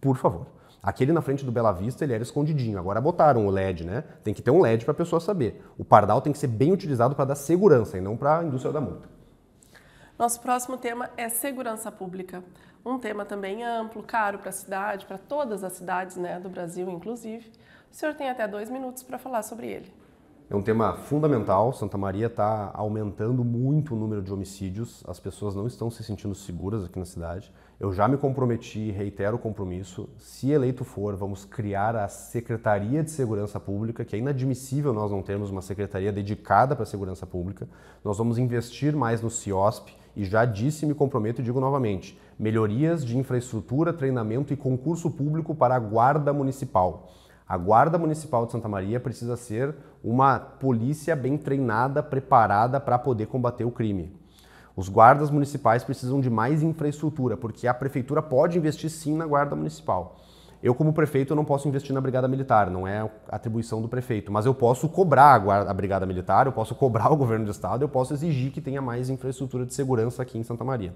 por favor. Aquele na frente do Bela Vista, ele era escondidinho. Agora botaram o LED, né? Tem que ter um LED para a pessoa saber. O pardal tem que ser bem utilizado para dar segurança e não para a indústria da multa. Nosso próximo tema é segurança pública. Um tema também amplo, caro para a cidade, para todas as cidades né, do Brasil, inclusive. O senhor tem até dois minutos para falar sobre ele. É um tema fundamental. Santa Maria está aumentando muito o número de homicídios. As pessoas não estão se sentindo seguras aqui na cidade. Eu já me comprometi, reitero o compromisso. Se eleito for, vamos criar a Secretaria de Segurança Pública, que é inadmissível nós não termos uma secretaria dedicada para a segurança pública. Nós vamos investir mais no CIOSP e já disse, me comprometo e digo novamente: melhorias de infraestrutura, treinamento e concurso público para a Guarda Municipal. A Guarda Municipal de Santa Maria precisa ser uma polícia bem treinada, preparada para poder combater o crime. Os guardas municipais precisam de mais infraestrutura, porque a prefeitura pode investir sim na Guarda Municipal. Eu, como prefeito, não posso investir na Brigada Militar, não é atribuição do prefeito, mas eu posso cobrar a, guarda, a Brigada Militar, eu posso cobrar o governo do estado, eu posso exigir que tenha mais infraestrutura de segurança aqui em Santa Maria.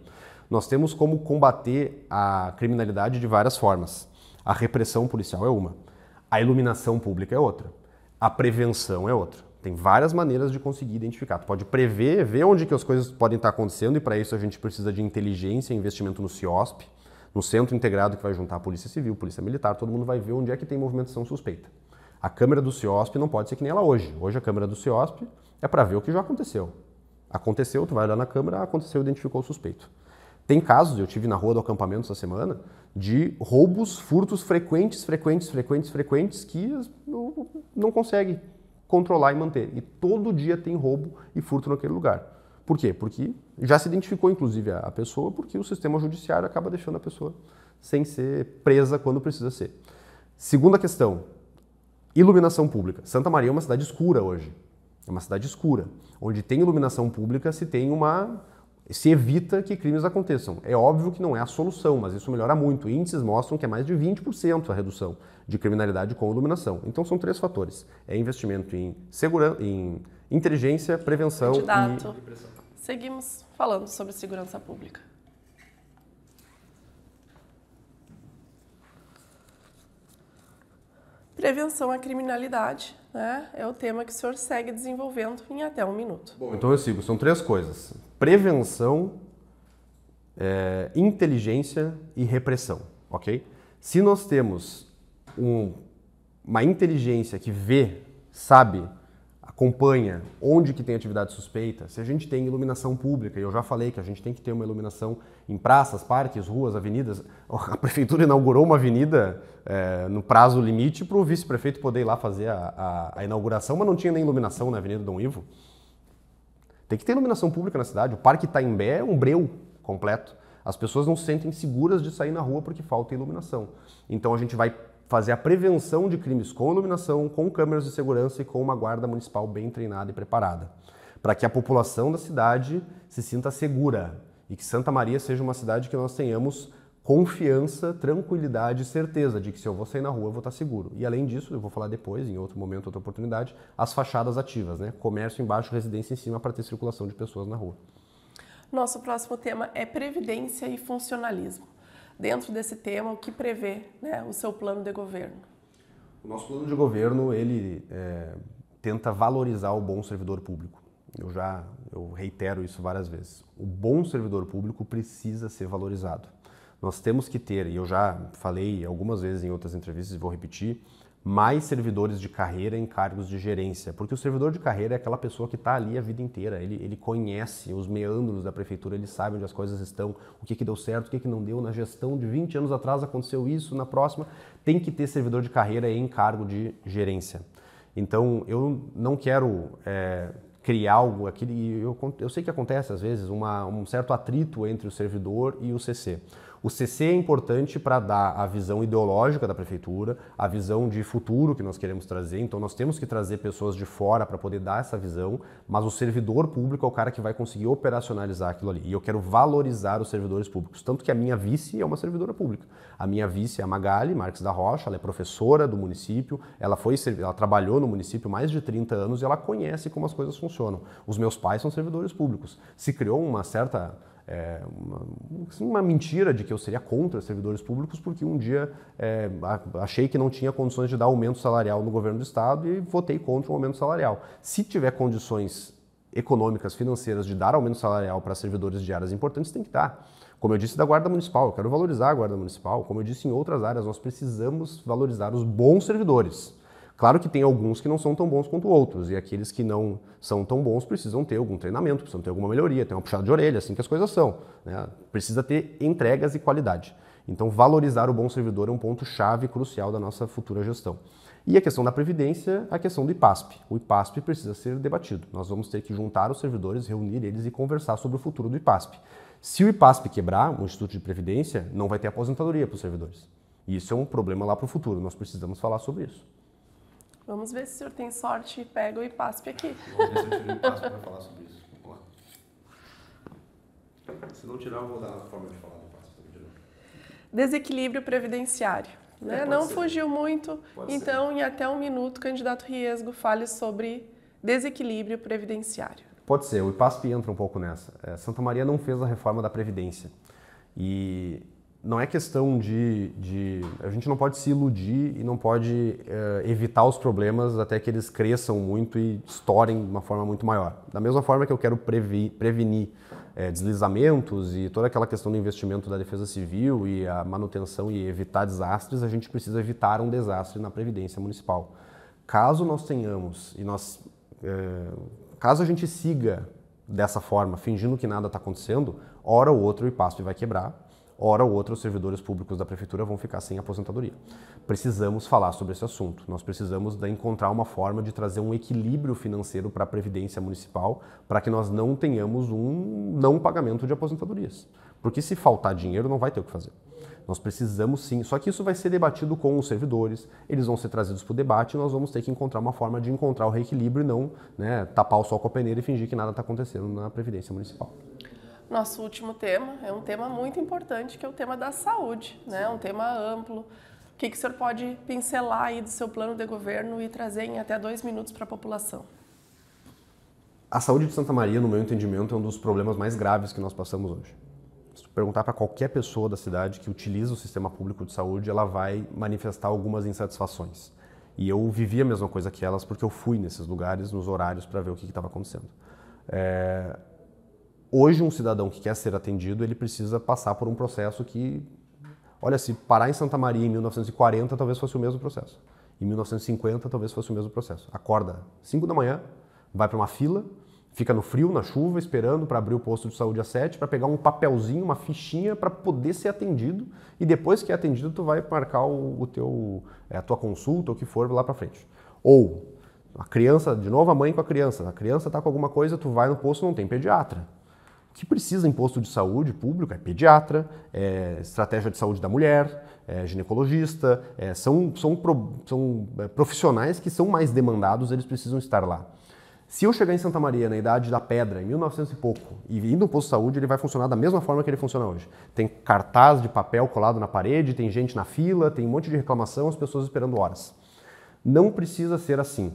Nós temos como combater a criminalidade de várias formas. A repressão policial é uma. A iluminação pública é outra. A prevenção é outra. Tem várias maneiras de conseguir identificar. Tu pode prever, ver onde que as coisas podem estar acontecendo e para isso a gente precisa de inteligência, investimento no CIOSP, no centro integrado que vai juntar a Polícia Civil, Polícia Militar, todo mundo vai ver onde é que tem movimentação suspeita. A câmera do CIOSP não pode ser que nem ela hoje. Hoje a câmera do CIOSP é para ver o que já aconteceu. Aconteceu, tu vai olhar na câmera, aconteceu, identificou o suspeito. Tem casos, eu tive na rua do acampamento essa semana, de roubos, furtos frequentes, frequentes, frequentes, frequentes, que não, não consegue controlar e manter. E todo dia tem roubo e furto naquele lugar. Por quê? Porque já se identificou, inclusive, a pessoa, porque o sistema judiciário acaba deixando a pessoa sem ser presa quando precisa ser. Segunda questão: iluminação pública. Santa Maria é uma cidade escura hoje. É uma cidade escura. Onde tem iluminação pública, se tem uma se evita que crimes aconteçam. É óbvio que não é a solução, mas isso melhora muito. Índices mostram que é mais de 20% a redução de criminalidade com iluminação. Então são três fatores: é investimento em segurança, em inteligência, prevenção Candidato. e Seguimos falando sobre segurança pública. Prevenção à criminalidade né, é o tema que o senhor segue desenvolvendo em até um minuto. Bom, então eu sigo. São três coisas: prevenção, é, inteligência e repressão, ok? Se nós temos um, uma inteligência que vê, sabe acompanha onde que tem atividade suspeita, se a gente tem iluminação pública, e eu já falei que a gente tem que ter uma iluminação em praças, parques, ruas, avenidas. A prefeitura inaugurou uma avenida é, no prazo limite para o vice-prefeito poder ir lá fazer a, a, a, inauguração, mas não tinha nem iluminação na Avenida Dom Ivo. Tem que ter iluminação pública na cidade. O Parque Itaimbé é um breu completo. As pessoas não se sentem seguras de sair na rua porque falta iluminação. Então a gente vai fazer a prevenção de crimes com iluminação, com câmeras de segurança e com uma guarda municipal bem treinada e preparada, para que a população da cidade se sinta segura e que Santa Maria seja uma cidade que nós tenhamos confiança, tranquilidade e certeza de que se eu vou sair na rua, eu vou estar seguro. E além disso, eu vou falar depois, em outro momento, outra oportunidade, as fachadas ativas, né? Comércio embaixo, residência em cima para ter circulação de pessoas na rua. Nosso próximo tema é previdência e funcionalismo dentro desse tema, o que prevê né, o seu plano de governo? O nosso plano de governo, ele é, tenta valorizar o bom servidor público. Eu já eu reitero isso várias vezes. O bom servidor público precisa ser valorizado. Nós temos que ter, e eu já falei algumas vezes em outras entrevistas e vou repetir, mais servidores de carreira em cargos de gerência, porque o servidor de carreira é aquela pessoa que está ali a vida inteira, ele, ele conhece os meandros da prefeitura, ele sabe onde as coisas estão, o que, que deu certo, o que, que não deu, na gestão de 20 anos atrás aconteceu isso, na próxima tem que ter servidor de carreira em cargo de gerência. Então eu não quero é, criar algo aqui, eu, eu sei que acontece às vezes uma, um certo atrito entre o servidor e o CC. O CC é importante para dar a visão ideológica da prefeitura, a visão de futuro que nós queremos trazer. Então, nós temos que trazer pessoas de fora para poder dar essa visão, mas o servidor público é o cara que vai conseguir operacionalizar aquilo ali. E eu quero valorizar os servidores públicos. Tanto que a minha vice é uma servidora pública. A minha vice é a Magali Marques da Rocha, ela é professora do município, ela, foi, ela trabalhou no município mais de 30 anos e ela conhece como as coisas funcionam. Os meus pais são servidores públicos. Se criou uma certa é, uma, assim, uma, mentira de que eu seria contra servidores públicos, porque um dia é, achei que não tinha condições de dar aumento salarial no governo do Estado e votei contra o aumento salarial. Se tiver condições econômicas, financeiras de dar aumento salarial para servidores de áreas importantes, tem que dar. Como eu disse da Guarda Municipal, eu quero valorizar a Guarda Municipal. Como eu disse em outras áreas, nós precisamos valorizar os bons servidores. Claro que tem alguns que não são tão bons quanto outros, e aqueles que não são tão bons precisam ter algum treinamento, precisam ter alguma melhoria, ter uma puxada de orelha, assim que as coisas são. Né? Precisa ter entregas e qualidade. Então, valorizar o bom servidor é um ponto-chave crucial da nossa futura gestão. E a questão da Previdência, a questão do IPASP. O IPASP precisa ser debatido. Nós vamos ter que juntar os servidores, reunir eles e conversar sobre o futuro do IPASP. Se o IPASP quebrar, o Instituto de Previdência, não vai ter aposentadoria para os servidores. E isso é um problema lá para o futuro. Nós precisamos falar sobre isso. Vamos ver se o senhor tem sorte e pega o IPASP aqui. Vamos ver se eu tiro o IPASP para falar sobre isso. Vamos lá. Se não tirar, eu vou dar a forma de falar do IPASP Desequilíbrio previdenciário. É, né? É, não ser. fugiu muito, pode então ser. em até um minuto o candidato Riesgo fale sobre desequilíbrio previdenciário. Pode ser, o IPASP entra um pouco nessa. É, Santa Maria não fez a reforma da Previdência. E não é questão de, de, A gente não pode se iludir e não pode eh, evitar os problemas até que eles cresçam muito e estourem de uma forma muito maior. Da mesma forma que eu quero previ, prevenir é, deslizamentos e toda aquela questão do investimento da defesa civil e a manutenção e evitar desastres, a gente precisa evitar um desastre na Previdência Municipal. Caso nós tenhamos e nós. É, caso a gente siga dessa forma, fingindo que nada está acontecendo, hora ou outra o IPASP vai quebrar hora ou outra os servidores públicos da prefeitura vão ficar sem aposentadoria. Precisamos falar sobre esse assunto. Nós precisamos encontrar uma forma de trazer um equilíbrio financeiro para a previdência municipal, para que nós não tenhamos um não pagamento de aposentadorias. Porque se faltar dinheiro, não vai ter o que fazer. Nós precisamos sim, só que isso vai ser debatido com os servidores, eles vão ser trazidos para o debate e nós vamos ter que encontrar uma forma de encontrar o reequilíbrio e não né, tapar o sol com a peneira e fingir que nada está acontecendo na Previdência Municipal. Nosso último tema é um tema muito importante, que é o tema da saúde, né? Sim. Um tema amplo. O que, que o senhor pode pincelar aí do seu plano de governo e trazer em até dois minutos para a população? A saúde de Santa Maria, no meu entendimento, é um dos problemas mais graves que nós passamos hoje. Se tu perguntar para qualquer pessoa da cidade que utiliza o sistema público de saúde, ela vai manifestar algumas insatisfações. E eu vivi a mesma coisa que elas porque eu fui nesses lugares, nos horários, para ver o que estava acontecendo. É, Hoje, um cidadão que quer ser atendido, ele precisa passar por um processo que, olha, se parar em Santa Maria em 1940, talvez fosse o mesmo processo. Em 1950, talvez fosse o mesmo processo. Acorda 5 da manhã, vai para uma fila, fica no frio, na chuva, esperando para abrir o posto de saúde às 7, para pegar um papelzinho, uma fichinha para poder ser atendido e depois que é atendido tu vai marcar o, o teu é, a tua consulta ou o que for lá para frente. Ou a criança, de novo a mãe com a criança, a criança está com alguma coisa, tu vai no posto não tem pediatra que precisa imposto de saúde público é pediatra, é estratégia de saúde da mulher, é ginecologista, é, são, são, são é, profissionais que são mais demandados, eles precisam estar lá. Se eu chegar em Santa Maria na idade da pedra, em 1900 e pouco, e indo um posto de saúde, ele vai funcionar da mesma forma que ele funciona hoje. Tem cartaz de papel colado na parede, tem gente na fila, tem um monte de reclamação, as pessoas esperando horas. Não precisa ser assim.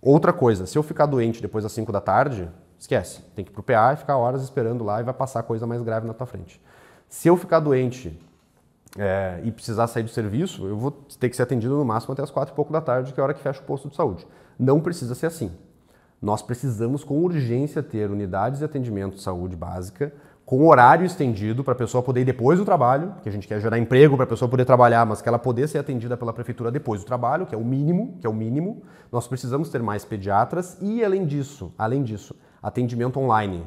Outra coisa, se eu ficar doente depois das 5 da tarde, Esquece, tem que ir pro PA e ficar horas esperando lá e vai passar coisa mais grave na tua frente. Se eu ficar doente é, e precisar sair do serviço, eu vou ter que ser atendido no máximo até as quatro e pouco da tarde, que é a hora que fecha o posto de saúde. Não precisa ser assim. Nós precisamos com urgência ter unidades de atendimento de saúde básica com horário estendido para a pessoa poder ir depois do trabalho, que a gente quer gerar emprego para a pessoa poder trabalhar, mas que ela poder ser atendida pela prefeitura depois do trabalho, que é o mínimo, que é o mínimo. Nós precisamos ter mais pediatras e além disso, além disso, atendimento online,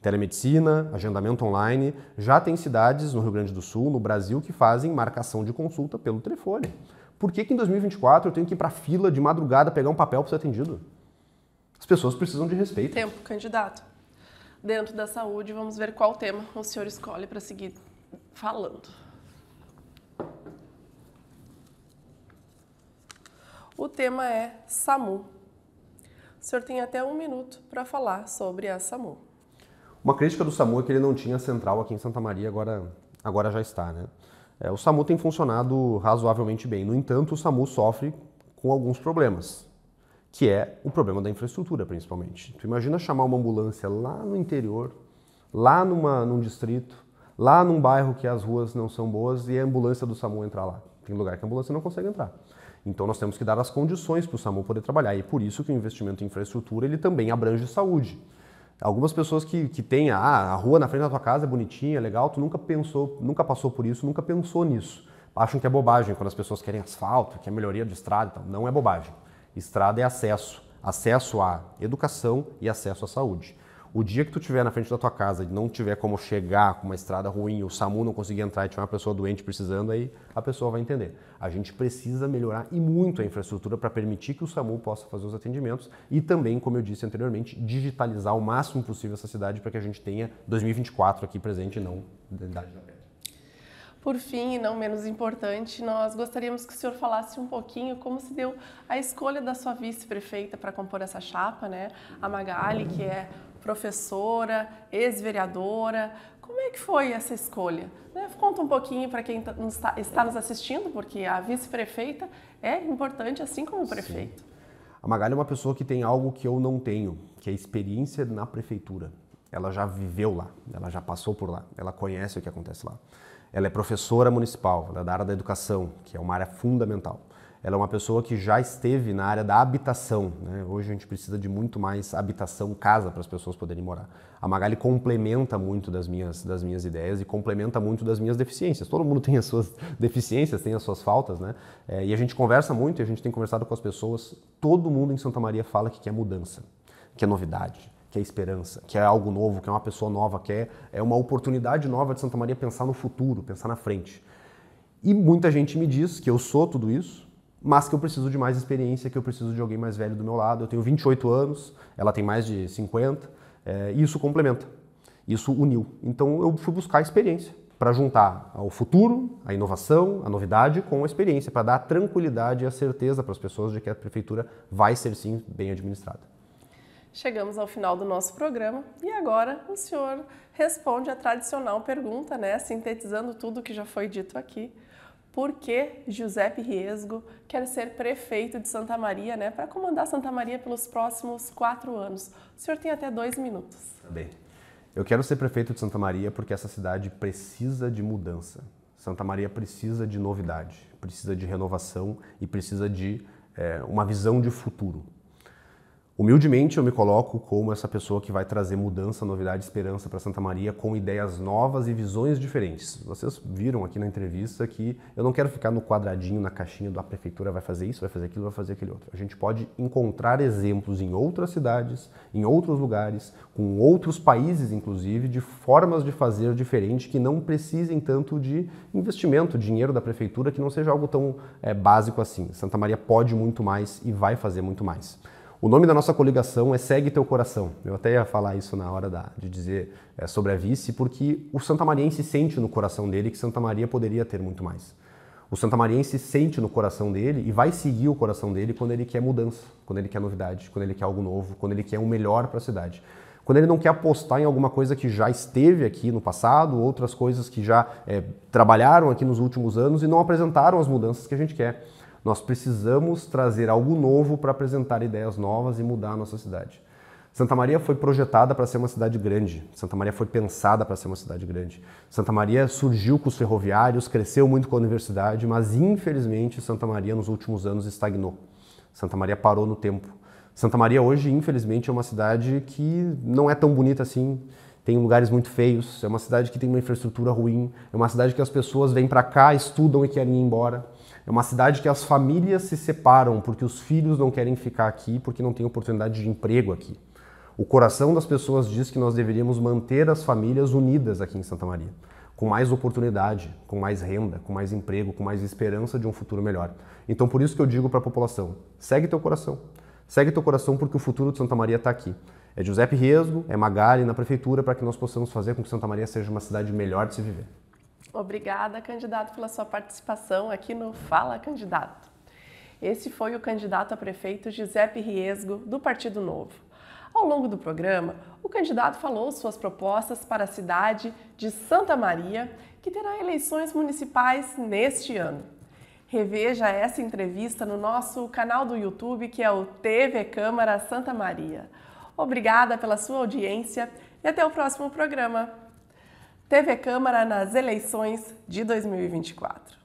telemedicina, agendamento online. Já tem cidades no Rio Grande do Sul, no Brasil, que fazem marcação de consulta pelo telefone. Por que, que em 2024 eu tenho que ir para fila de madrugada pegar um papel para ser atendido? As pessoas precisam de respeito. Tempo, candidato. Dentro da saúde, vamos ver qual tema o senhor escolhe para seguir falando. O tema é SAMU, o senhor tem até um minuto para falar sobre a SAMU. Uma crítica do SAMU é que ele não tinha central aqui em Santa Maria, agora, agora já está, né? É, o SAMU tem funcionado razoavelmente bem. No entanto, o SAMU sofre com alguns problemas, que é o problema da infraestrutura, principalmente. Tu imagina chamar uma ambulância lá no interior, lá numa, num distrito, lá num bairro que as ruas não são boas e a ambulância do SAMU entrar lá. Tem lugar que a ambulância não consegue entrar. Então nós temos que dar as condições para o SAMU poder trabalhar. E é por isso que o investimento em infraestrutura ele também abrange saúde. Algumas pessoas que, que têm ah, a rua na frente da tua casa é bonitinha, é legal, tu nunca pensou, nunca passou por isso, nunca pensou nisso. Acham que é bobagem quando as pessoas querem asfalto, que é melhoria de estrada e tal. Não é bobagem. Estrada é acesso. Acesso à educação e acesso à saúde. O dia que tu tiver na frente da tua casa e não tiver como chegar com uma estrada ruim, o SAMU não conseguir entrar e tiver uma pessoa doente precisando, aí a pessoa vai entender. A gente precisa melhorar e muito a infraestrutura para permitir que o SAMU possa fazer os atendimentos e também, como eu disse anteriormente, digitalizar o máximo possível essa cidade para que a gente tenha 2024 aqui presente e não idade da Por fim, e não menos importante, nós gostaríamos que o senhor falasse um pouquinho como se deu a escolha da sua vice-prefeita para compor essa chapa, né? A Magali, que é professora, ex-vereadora. Como é que foi essa escolha? Né, conta um pouquinho para quem tá, está nos assistindo, porque a vice-prefeita é importante, assim como o prefeito. Sim. A Magali é uma pessoa que tem algo que eu não tenho, que é experiência na prefeitura. Ela já viveu lá, ela já passou por lá, ela conhece o que acontece lá. Ela é professora municipal, ela é da área da educação, que é uma área fundamental ela é uma pessoa que já esteve na área da habitação. Né? Hoje a gente precisa de muito mais habitação, casa, para as pessoas poderem morar. A Magali complementa muito das minhas, das minhas ideias e complementa muito das minhas deficiências. Todo mundo tem as suas deficiências, tem as suas faltas, né? É, e a gente conversa muito, e a gente tem conversado com as pessoas. Todo mundo em Santa Maria fala que quer mudança, que é novidade que é esperança, que é algo novo, que é uma pessoa nova, que é, é uma oportunidade nova de Santa Maria pensar no futuro, pensar na frente. E muita gente me diz que eu sou tudo isso, mas que eu preciso de mais experiência, que eu preciso de alguém mais velho do meu lado. Eu tenho 28 anos, ela tem mais de 50, é, eh, e isso complementa, isso uniu. Então eu fui buscar experiência para juntar ao futuro, a inovação, a novidade com a experiência, para dar tranquilidade e a certeza para as pessoas de que a prefeitura vai ser sim bem administrada. Chegamos ao final do nosso programa e agora o senhor responde a tradicional pergunta, né, sintetizando tudo o que já foi dito aqui por que Giuseppe Riesgo quer ser prefeito de Santa Maria, né, para comandar Santa Maria pelos próximos quatro anos. O senhor tem até dois minutos. Tá bem. Eu quero ser prefeito de Santa Maria porque essa cidade precisa de mudança. Santa Maria precisa de novidade, precisa de renovação e precisa de é, uma visão de futuro. Humildemente, eu me coloco como essa pessoa que vai trazer mudança, novidade, esperança para Santa Maria com ideias novas e visões diferentes. Vocês viram aqui na entrevista que eu não quero ficar no quadradinho, na caixinha da prefeitura vai fazer isso, vai fazer aquilo, vai fazer aquele outro. A gente pode encontrar exemplos em outras cidades, em outros lugares, com outros países, inclusive, de formas de fazer diferente que não precisem tanto de investimento, dinheiro da prefeitura, que não seja algo tão é, básico assim. Santa Maria pode muito mais e vai fazer muito mais. O nome da nossa coligação é Segue Teu Coração. Eu até ia falar isso na hora da, de dizer é, sobre a vice, porque o santamariense sente no coração dele que Santa Maria poderia ter muito mais. O santamariense sente no coração dele e vai seguir o coração dele quando ele quer mudança, quando ele quer novidade, quando ele quer algo novo, quando ele quer o um melhor para a cidade quando ele não quer apostar em alguma coisa que já esteve aqui no passado, outras coisas que já é, trabalharam aqui nos últimos anos e não apresentaram as mudanças que a gente quer. Nós precisamos trazer algo novo para apresentar ideias novas e mudar a nossa cidade. Santa Maria foi projetada para ser uma cidade grande. Santa Maria foi pensada para ser uma cidade grande. Santa Maria surgiu com os ferroviários, cresceu muito com a universidade, mas infelizmente Santa Maria nos últimos anos estagnou. Santa Maria parou no tempo. Santa Maria hoje, infelizmente, é uma cidade que não é tão bonita assim tem lugares muito feios, é uma cidade que tem uma infraestrutura ruim, é uma cidade que as pessoas vêm para cá, estudam e querem ir embora. É uma cidade que as famílias se separam porque os filhos não querem ficar aqui, porque não tem oportunidade de emprego aqui. O coração das pessoas diz que nós deveríamos manter as famílias unidas aqui em Santa Maria, com mais oportunidade, com mais renda, com mais emprego, com mais esperança de um futuro melhor. Então por isso que eu digo para a população, segue teu coração. Segue teu coração porque o futuro de Santa Maria está aqui. É Giuseppe Riesgo, é Magali na prefeitura para que nós possamos fazer com que Santa Maria seja uma cidade melhor de se viver. Obrigada, candidato, pela sua participação aqui no Fala Candidato. Esse foi o candidato a prefeito Giuseppe Riesgo, do Partido Novo. Ao longo do programa, o candidato falou suas propostas para a cidade de Santa Maria, que terá eleições municipais neste ano. Reveja essa entrevista no nosso canal do YouTube, que é o TV Câmara Santa Maria. Obrigada pela sua audiência e até o próximo programa. TV Câmara nas eleições de 2024.